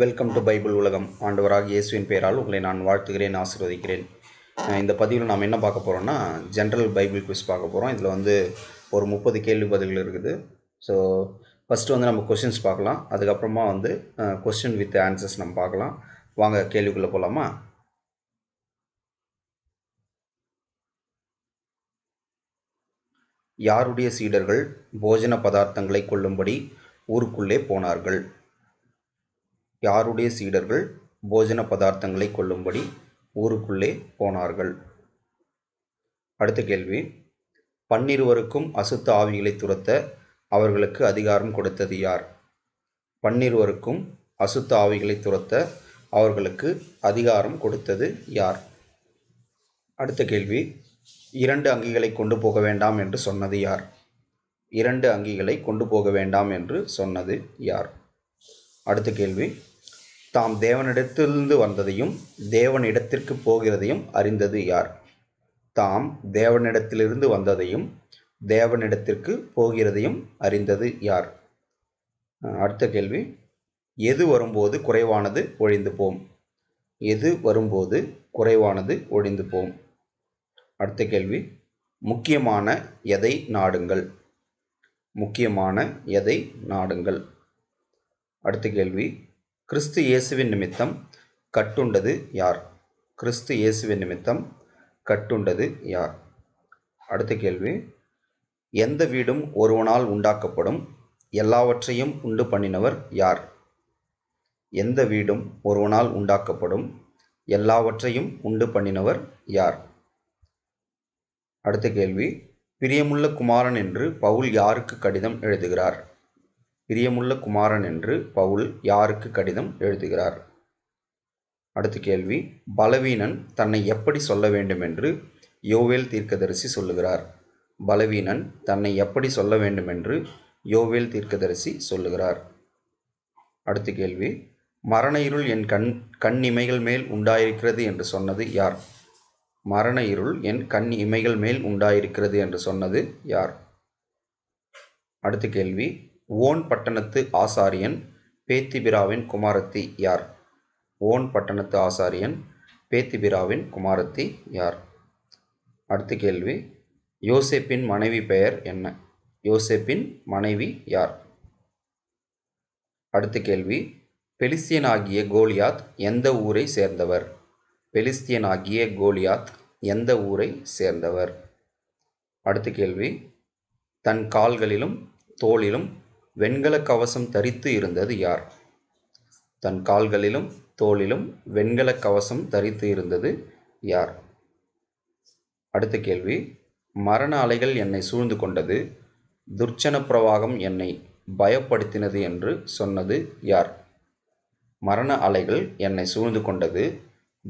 welcome to Bible உலகம் ஆண்டவராக இயேசுவின் பெயரால் உங்களை நான் வாழ்த்துகிறேன் ஆசிர்வதிக்கிறேன் இந்த பதிவில் நாம் என்ன பார்க்க போகிறோம்னா ஜென்ரல் பைபிள் குவிஸ் பார்க்க போகிறோம் இதில் வந்து ஒரு முப்பது கேள்வி பதில்கள் இருக்குது ஸோ ஃபஸ்ட்டு வந்து நம்ம கொஷின்ஸ் பார்க்கலாம் அதுக்கப்புறமா வந்து கொஸ்டின் வித் ஆன்சர்ஸ் நம்ம பார்க்கலாம் வாங்க கேள்விக்குள்ளே போகலாமா யாருடைய சீடர்கள் போஜன பதார்த்தங்களை கொள்ளும்படி ஊருக்குள்ளே போனார்கள் யாருடைய சீடர்கள் போஜன பதார்த்தங்களை கொள்ளும்படி ஊருக்குள்ளே போனார்கள் அடுத்த கேள்வி பன்னிருவருக்கும் அசுத்த ஆவிகளை துரத்த அவர்களுக்கு அதிகாரம் கொடுத்தது யார் பன்னிருவருக்கும் அசுத்த ஆவிகளை துரத்த அவர்களுக்கு அதிகாரம் கொடுத்தது யார் அடுத்த கேள்வி இரண்டு அங்கிகளை கொண்டு போக வேண்டாம் என்று சொன்னது யார் இரண்டு அங்கிகளை கொண்டு போக வேண்டாம் என்று சொன்னது யார் அடுத்த கேள்வி தாம் தேவனிடத்திலிருந்து வந்ததையும் தேவனிடத்திற்கு போகிறதையும் அறிந்தது யார் தாம் தேவனிடத்திலிருந்து வந்ததையும் தேவனிடத்திற்கு போகிறதையும் அறிந்தது யார் அடுத்த கேள்வி எது வரும்போது குறைவானது ஒழிந்து போம் எது வரும்போது குறைவானது ஒழிந்து போம் அடுத்த கேள்வி முக்கியமான எதை நாடுங்கள் முக்கியமான எதை நாடுங்கள் அடுத்த கேள்வி கிறிஸ்து இயேசுவின் நிமித்தம் கட்டுண்டது யார் கிறிஸ்து இயேசுவின் நிமித்தம் கட்டுண்டது யார் அடுத்த கேள்வி எந்த வீடும் ஒருவனால் உண்டாக்கப்படும் எல்லாவற்றையும் உண்டு பண்ணினவர் யார் எந்த வீடும் ஒருவனால் உண்டாக்கப்படும் எல்லாவற்றையும் உண்டு பண்ணினவர் யார் அடுத்த கேள்வி பிரியமுள்ள குமாரன் என்று பவுல் யாருக்கு கடிதம் எழுதுகிறார் பிரியமுள்ள குமாரன் என்று பவுல் யாருக்கு கடிதம் எழுதுகிறார் அடுத்த கேள்வி பலவீனன் தன்னை எப்படி சொல்ல வேண்டும் என்று யோவேல் தீர்க்கதரிசி சொல்லுகிறார் பலவீனன் தன்னை எப்படி சொல்ல வேண்டும் என்று யோவேல் தீர்க்கதரிசி சொல்லுகிறார் அடுத்த கேள்வி மரண இருள் என் கண் கண் இமைகள் மேல் உண்டாயிருக்கிறது என்று சொன்னது யார் மரண இருள் என் கண் இமைகள் மேல் உண்டாயிருக்கிறது என்று சொன்னது யார் அடுத்த கேள்வி ஓன் பட்டணத்து ஆசாரியன் பேத்திபிராவின் குமாரத்தி யார் ஓன் பட்டணத்து ஆசாரியன் பேத்திபிராவின் குமாரத்தி யார் அடுத்த கேள்வி யோசேப்பின் மனைவி பெயர் என்ன யோசேப்பின் மனைவி யார் அடுத்த கேள்வி பெலிஸ்தியனாகிய ஆகிய கோலியாத் எந்த ஊரை சேர்ந்தவர் பெலிஸ்தியன் ஆகிய கோலியாத் எந்த ஊரை சேர்ந்தவர் அடுத்த கேள்வி தன் கால்களிலும் தோளிலும் வெண்கல கவசம் தரித்து இருந்தது யார் தன் கால்களிலும் தோளிலும் வெண்கல கவசம் தரித்து இருந்தது யார் அடுத்த கேள்வி மரண அலைகள் என்னை சூழ்ந்து கொண்டது துர்ச்சன பிரவாகம் என்னை பயப்படுத்தினது என்று சொன்னது யார் மரண அலைகள் என்னை சூழ்ந்து கொண்டது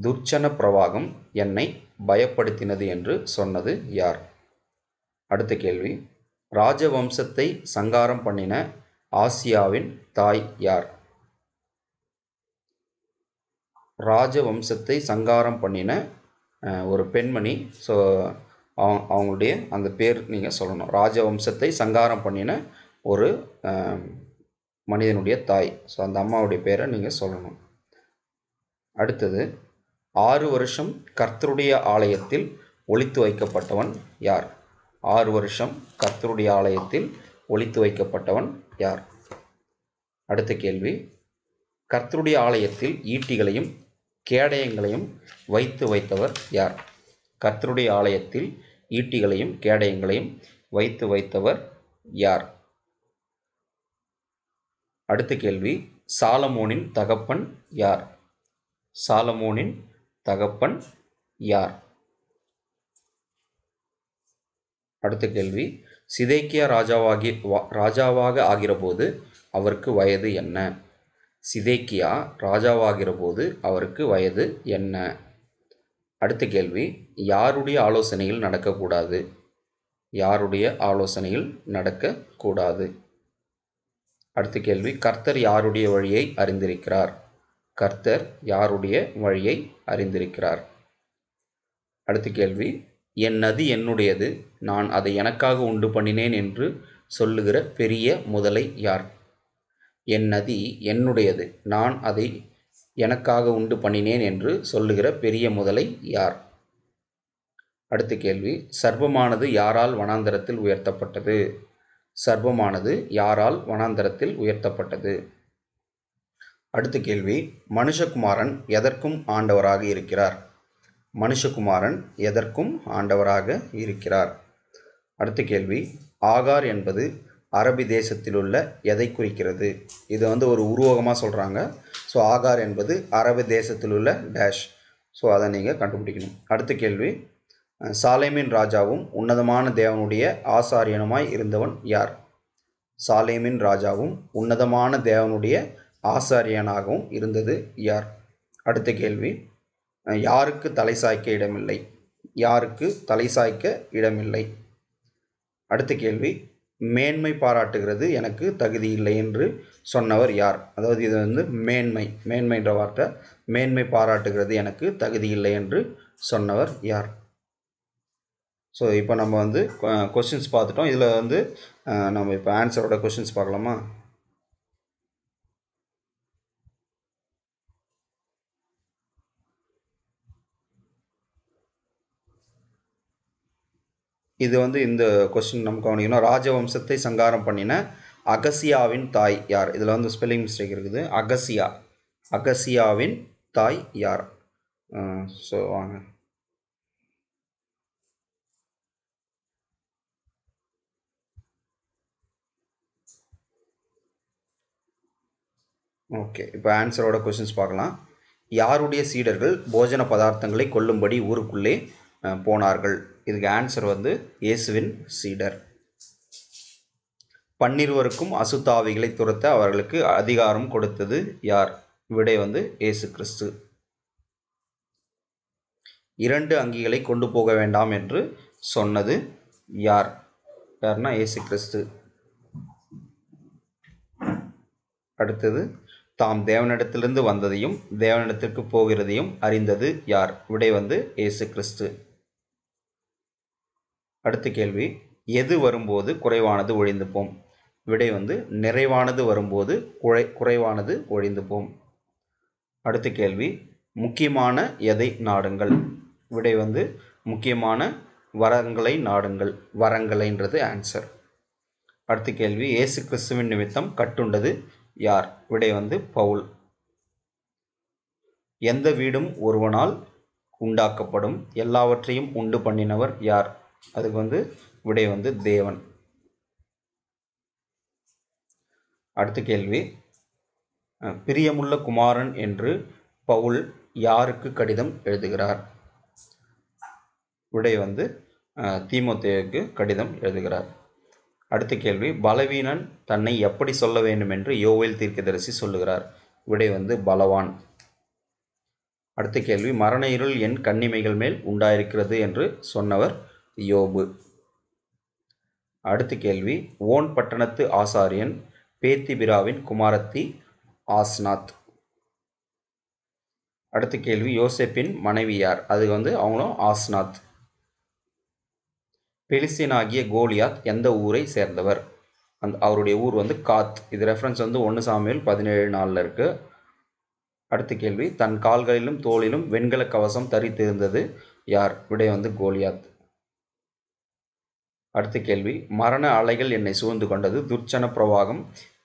துர்ச்சன பிரவாகம் என்னை பயப்படுத்தினது என்று சொன்னது யார் அடுத்த கேள்வி ராஜவம்சத்தை சங்காரம் பண்ணின ஆசியாவின் தாய் யார் ராஜவம்சத்தை சங்காரம் பண்ணின ஒரு பெண்மணி ஸோ அவங்களுடைய அந்த பேர் நீங்கள் சொல்லணும் ராஜவம்சத்தை சங்காரம் பண்ணின ஒரு மனிதனுடைய தாய் ஸோ அந்த அம்மாவுடைய பேரை நீங்கள் சொல்லணும் அடுத்தது ஆறு வருஷம் கர்த்தருடைய ஆலயத்தில் ஒழித்து வைக்கப்பட்டவன் யார் ஆறு வருஷம் கர்த்தருடைய ஆலயத்தில் ஒழித்து வைக்கப்பட்டவன் யார் அடுத்த கேள்வி கர்த்தருடைய ஆலயத்தில் ஈட்டிகளையும் கேடயங்களையும் வைத்து வைத்தவர் யார் கர்த்தருடைய ஆலயத்தில் ஈட்டிகளையும் கேடயங்களையும் வைத்து வைத்தவர் யார் அடுத்த கேள்வி சாலமோனின் தகப்பன் யார் சாலமோனின் தகப்பன் யார் அடுத்த கேள்வி சிதைக்கியா ராஜாவாகி ராஜாவாக ஆகிறபோது அவருக்கு வயது என்ன சிதைக்கியா ராஜாவாகிற போது அவருக்கு வயது என்ன அடுத்த கேள்வி யாருடைய ஆலோசனையில் நடக்கக்கூடாது யாருடைய ஆலோசனையில் நடக்கக்கூடாது அடுத்த கேள்வி கர்த்தர் யாருடைய வழியை அறிந்திருக்கிறார் கர்த்தர் யாருடைய வழியை அறிந்திருக்கிறார் அடுத்த கேள்வி என் நதி என்னுடையது நான் அதை எனக்காக உண்டு பண்ணினேன் என்று சொல்லுகிற பெரிய முதலை யார் என் நதி என்னுடையது நான் அதை எனக்காக உண்டு பண்ணினேன் என்று சொல்லுகிற பெரிய முதலை யார் அடுத்த கேள்வி சர்வமானது யாரால் வனாந்தரத்தில் உயர்த்தப்பட்டது சர்வமானது யாரால் வனாந்தரத்தில் உயர்த்தப்பட்டது அடுத்த கேள்வி மனுஷகுமாரன் எதற்கும் ஆண்டவராக இருக்கிறார் மனுஷகுமாரன் எதற்கும் ஆண்டவராக இருக்கிறார் அடுத்த கேள்வி ஆகார் என்பது அரபி தேசத்தில் உள்ள எதை குறிக்கிறது இது வந்து ஒரு உருவகமாக சொல்கிறாங்க ஸோ ஆகார் என்பது அரபு தேசத்தில் உள்ள டேஷ் ஸோ அதை நீங்கள் கண்டுபிடிக்கணும் அடுத்த கேள்வி சாலேமின் ராஜாவும் உன்னதமான தேவனுடைய ஆசாரியனுமாய் இருந்தவன் யார் சாலேமின் ராஜாவும் உன்னதமான தேவனுடைய ஆசாரியனாகவும் இருந்தது யார் அடுத்த கேள்வி யாருக்கு தலை சாய்க்க இடமில்லை யாருக்கு தலை சாய்க்க இடமில்லை அடுத்த கேள்வி மேன்மை பாராட்டுகிறது எனக்கு தகுதி இல்லை என்று சொன்னவர் யார் அதாவது இது வந்து மேன்மை மேன்மைன்ற வார்த்தை மேன்மை பாராட்டுகிறது எனக்கு தகுதி இல்லை என்று சொன்னவர் யார் ஸோ இப்போ நம்ம வந்து கொஷின்ஸ் பார்த்துட்டோம் இதில் வந்து நம்ம இப்போ ஆன்சரோட கொஷின்ஸ் பார்க்கலாமா இது வந்து இந்த கொஸ்டின் நம்ம கவனிக்கணும் ராஜவம்சத்தை சங்காரம் பண்ணின அகசியாவின் தாய் யார் இதில் வந்து ஸ்பெல்லிங் மிஸ்டேக் இருக்குது அகசியா அகசியாவின் தாய் யார் ஸோ வாங்க ஓகே இப்போ ஆன்சரோட கொஷின்ஸ் பார்க்கலாம் யாருடைய சீடர்கள் போஜன பதார்த்தங்களை கொல்லும்படி ஊருக்குள்ளே போனார்கள் இதுக்கு ஆன்சர் வந்து இயேசுவின் சீடர் பன்னிருவருக்கும் அசுத்தாவிகளை துரத்த அவர்களுக்கு அதிகாரம் கொடுத்தது யார் விடை வந்து இயேசு கிறிஸ்து இரண்டு அங்கிகளை கொண்டு போக வேண்டாம் என்று சொன்னது யார் யார்னா இயேசு கிறிஸ்து அடுத்தது தாம் தேவனிடத்திலிருந்து வந்ததையும் தேவனிடத்திற்கு போகிறதையும் அறிந்தது யார் விடை வந்து இயேசு கிறிஸ்து அடுத்த கேள்வி எது வரும்போது குறைவானது ஒழிந்து போம் விடை வந்து நிறைவானது வரும்போது குறை குறைவானது ஒழிந்து போம் அடுத்த கேள்வி முக்கியமான எதை நாடுங்கள் விடை வந்து முக்கியமான வரங்களை நாடுங்கள் வரங்களைன்றது ஆன்சர் அடுத்த கேள்வி இயேசு கிறிஸ்துவின் நிமித்தம் கட்டுண்டது யார் விடை வந்து பவுல் எந்த வீடும் ஒருவனால் உண்டாக்கப்படும் எல்லாவற்றையும் உண்டு பண்ணினவர் யார் அதுக்கு வந்து விடை வந்து தேவன் அடுத்த கேள்வி பிரியமுள்ள குமாரன் என்று பவுல் யாருக்கு கடிதம் எழுதுகிறார் விடை வந்து தீமோத்தேவுக்கு கடிதம் எழுதுகிறார் அடுத்த கேள்வி பலவீனன் தன்னை எப்படி சொல்ல வேண்டும் என்று யோவேல் தீர்க்கதரிசி சொல்லுகிறார் விடை வந்து பலவான் அடுத்த கேள்வி மரண இருள் என் கண்ணிமைகள் மேல் உண்டாயிருக்கிறது என்று சொன்னவர் யோபு அடுத்த கேள்வி ஓன் பட்டணத்து ஆசாரியன் பேத்திபிராவின் குமாரத்தி ஆஸ்நாத் அடுத்த கேள்வி யோசேப்பின் மனைவி யார் அது வந்து அவங்களும் ஆஸ்நாத் பெலிசினாகிய ஆகிய கோலியாத் எந்த ஊரை சேர்ந்தவர் அந்த அவருடைய ஊர் வந்து காத் இது ரெஃபரன்ஸ் வந்து ஒன்று சாமியில் பதினேழு நாளில் இருக்குது அடுத்த கேள்வி தன் கால்களிலும் தோளிலும் வெண்கல கவசம் தரித்திருந்தது யார் விடை வந்து கோலியாத் அடுத்த கேள்வி மரண அலைகள் என்னை சூழ்ந்து கொண்டது துர்ச்சன பிரவாகம்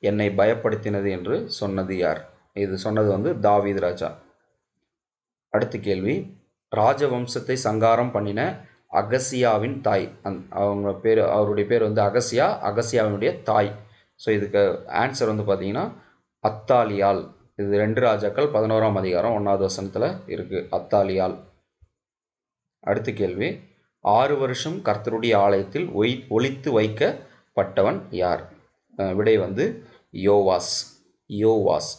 என்னை பயப்படுத்தினது என்று சொன்னது யார் இது சொன்னது வந்து தாவீத் ராஜா அடுத்த கேள்வி ராஜவம்சத்தை சங்காரம் பண்ணின அகசியாவின் தாய் அந் அவங்க பேர் அவருடைய பேர் வந்து அகசியா அகசியாவினுடைய தாய் ஸோ இதுக்கு ஆன்சர் வந்து பார்த்தீங்கன்னா அத்தாலியால் இது ரெண்டு ராஜாக்கள் பதினோராம் அதிகாரம் ஒன்றாவது வசனத்தில் இருக்குது அத்தாலியால் அடுத்த கேள்வி ஆறு வருஷம் கர்த்தருடைய ஆலயத்தில் ஒய் ஒழித்து வைக்கப்பட்டவன் யார் விடை வந்து யோவாஸ் யோவாஸ்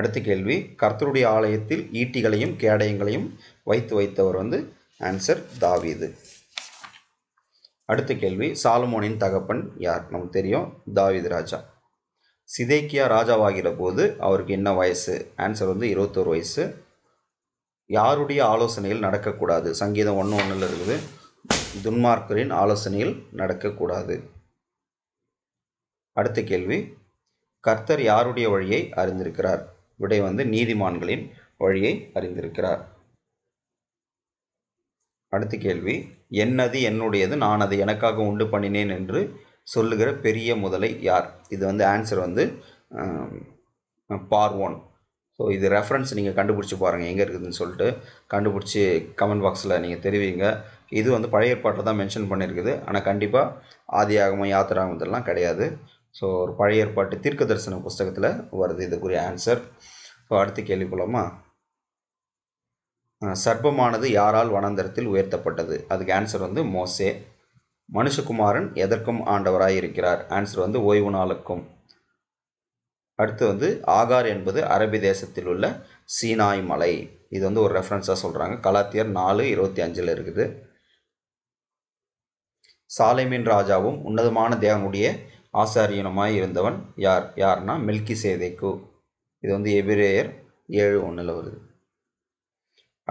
அடுத்த கேள்வி கர்த்தருடைய ஆலயத்தில் ஈட்டிகளையும் கேடயங்களையும் வைத்து வைத்தவர் வந்து ஆன்சர் தாவீது அடுத்த கேள்வி சாலமோனின் தகப்பன் யார் நமக்கு தெரியும் தாவித் ராஜா சிதேக்கியா ராஜாவாகிற போது அவருக்கு என்ன வயசு ஆன்சர் வந்து இருபத்தோரு வயசு யாருடைய ஆலோசனையில் நடக்கக்கூடாது சங்கீதம் ஒன்று ஒன்றில் இருக்குது துன்மார்க்கரின் ஆலோசனையில் நடக்கக்கூடாது அடுத்த கேள்வி கர்த்தர் யாருடைய வழியை அறிந்திருக்கிறார் விடை வந்து நீதிமான்களின் வழியை அறிந்திருக்கிறார் அடுத்த கேள்வி என்னது என்னுடையது நான் அதை எனக்காக உண்டு பண்ணினேன் என்று சொல்லுகிற பெரிய முதலை யார் இது வந்து ஆன்சர் வந்து பார்வோன் ஸோ இது ரெஃபரன்ஸ் நீங்கள் கண்டுபிடிச்சி பாருங்கள் எங்கே இருக்குதுன்னு சொல்லிட்டு கண்டுபிடிச்சி கமெண்ட் பாக்ஸில் நீங்கள் தெரிவிங்க இது வந்து பழைய ஏற்பாட்டில் தான் மென்ஷன் பண்ணியிருக்குது ஆனால் கண்டிப்பாக ஆதி ஆகமம் யாத்திராகமத்திலாம் கிடையாது ஸோ ஒரு பழைய ஏற்பாட்டு தீர்க்க தரிசன புஸ்தகத்தில் வருது இதுக்குரிய ஆன்சர் ஸோ அடுத்து கேள்வி போலாமா சர்ப்பமானது யாரால் வனந்தரத்தில் உயர்த்தப்பட்டது அதுக்கு ஆன்சர் வந்து மோசே மனுஷகுமாரன் எதற்கும் ஆண்டவராக இருக்கிறார் ஆன்சர் வந்து ஓய்வு நாளுக்கும் அடுத்து வந்து ஆகார் என்பது அரபி தேசத்தில் உள்ள சீனாய் மலை இது வந்து ஒரு ரெஃபரன்ஸாக சொல்கிறாங்க கலாத்தியர் நாலு இருபத்தி அஞ்சில் இருக்குது சாலைமின் ராஜாவும் உன்னதமான தேவனுடைய ஆசாரியனுமாய் இருந்தவன் யார் யார்னா மில்கி சேதைக்கு இது வந்து எபிரேயர் ஏழு ஒன்றில் வருது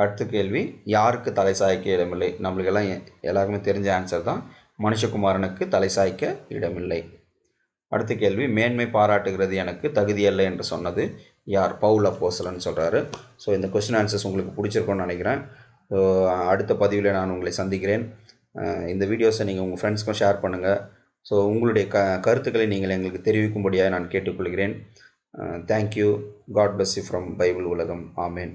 அடுத்த கேள்வி யாருக்கு தலை சாய்க்க இடமில்லை நம்மளுக்கெல்லாம் எல்லாருக்குமே தெரிஞ்ச ஆன்சர் தான் மனுஷகுமாரனுக்கு தலை சாய்க்க இடமில்லை அடுத்த கேள்வி மேன்மை பாராட்டுகிறது எனக்கு தகுதியல்ல என்று சொன்னது யார் பவுல் அப்போசலன்னு சொல்கிறாரு ஸோ இந்த கொஸ்டின் ஆன்சர்ஸ் உங்களுக்கு பிடிச்சிருக்கோன்னு நினைக்கிறேன் அடுத்த பதிவில் நான் உங்களை சந்திக்கிறேன் இந்த வீடியோஸை நீங்கள் உங்கள் ஃப்ரெண்ட்ஸ்க்கும் ஷேர் பண்ணுங்கள் ஸோ உங்களுடைய க கருத்துக்களை நீங்கள் எங்களுக்கு தெரிவிக்கும்படியாக நான் கேட்டுக்கொள்கிறேன் thank you God bless you from Bible உலகம் ஆமேன்